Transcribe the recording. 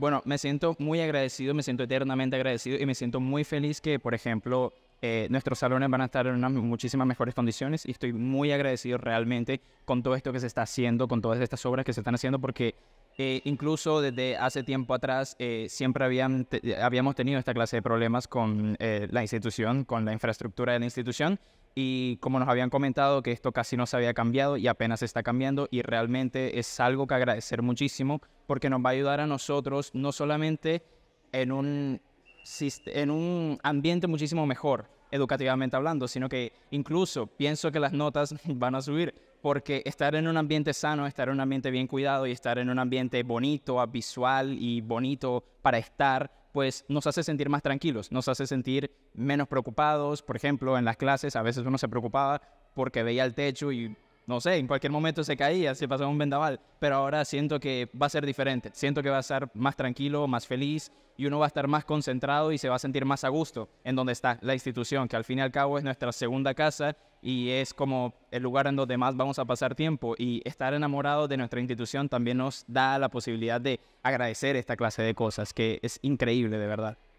Bueno, me siento muy agradecido, me siento eternamente agradecido y me siento muy feliz que, por ejemplo, eh, nuestros salones van a estar en unas muchísimas mejores condiciones y estoy muy agradecido realmente con todo esto que se está haciendo, con todas estas obras que se están haciendo, porque eh, incluso desde hace tiempo atrás eh, siempre habíamos tenido esta clase de problemas con la institución, con la infraestructura de la institución y como nos habían comentado que esto casi no se había cambiado y apenas está cambiando y realmente es algo que agradecer muchísimo porque nos va a ayudar a nosotros no solamente en un, en un ambiente muchísimo mejor educativamente hablando, sino que incluso pienso que las notas van a subir porque estar en un ambiente sano, estar en un ambiente bien cuidado y estar en un ambiente bonito, visual y bonito para estar pues nos hace sentir más tranquilos, nos hace sentir menos preocupados. Por ejemplo, en las clases a veces uno se preocupaba porque veía el techo y no sé, en cualquier momento se caía, se pasaba un vendaval, pero ahora siento que va a ser diferente, siento que va a estar más tranquilo, más feliz y uno va a estar más concentrado y se va a sentir más a gusto en donde está la institución, que al fin y al cabo es nuestra segunda casa y es como el lugar en donde más vamos a pasar tiempo y estar enamorado de nuestra institución también nos da la posibilidad de agradecer esta clase de cosas, que es increíble de verdad.